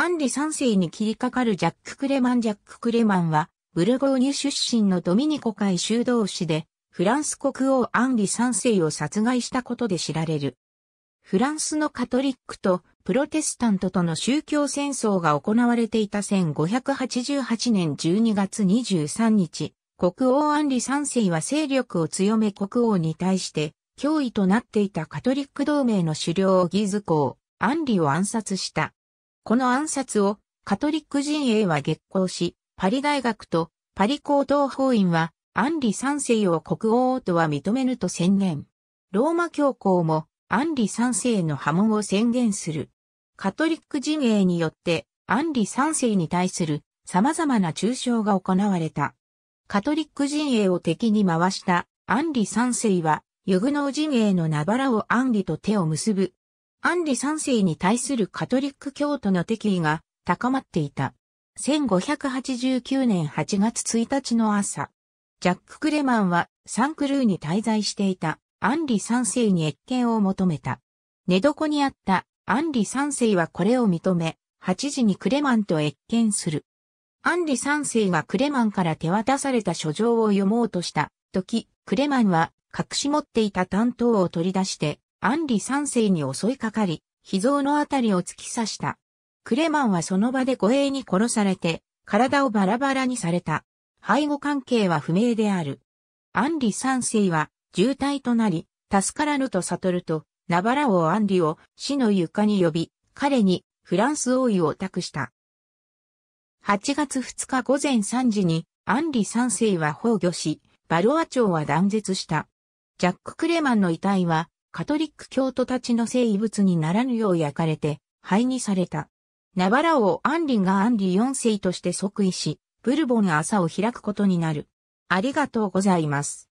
アンリ3世に切りかかるジャック・クレマン・ジャック・クレマンは、ブルゴーニュ出身のドミニコ会修道士で、フランス国王アンリ3世を殺害したことで知られる。フランスのカトリックとプロテスタントとの宗教戦争が行われていた1588年12月23日、国王アンリ3世は勢力を強め国王に対して脅威となっていたカトリック同盟の首領ギーズ公、アンリを暗殺した。この暗殺をカトリック陣営は激行し、パリ大学とパリ高等法院はアンリ3世を国王とは認めぬと宣言。ローマ教皇もアンリ3世の波紋を宣言する。カトリック陣営によってアンリ3世に対する様々な抽象が行われた。カトリック陣営を敵に回したアンリ3世はユグノー陣営のナバラをアンリと手を結ぶアンリ三世に対するカトリック教徒の敵意が高まっていた。1589年8月1日の朝、ジャック・クレマンはサンクルーに滞在していたアンリ三世に越見を求めた。寝床にあったアンリ三世はこれを認め、8時にクレマンと越見する。アンリ三世がクレマンから手渡された書状を読もうとした時、クレマンは隠し持っていた担当を取り出してアンリ三世に襲いかかり、秘蔵のあたりを突き刺した。クレマンはその場で護衛に殺されて、体をバラバラにされた。背後関係は不明である。アンリ三世は重体となり、助からぬと悟ると、ナバラ王アンリを死の床に呼び、彼にフランス王位を託した。8月2日午前3時に、アンリ三世は崩御し、バルア朝は断絶した。ジャック・クレマンの遺体は、カトリック教徒たちの聖物にならぬよう焼かれて、灰にされた。ナバラ王アンリがアンリ4世として即位し、ブルボン朝を開くことになる。ありがとうございます。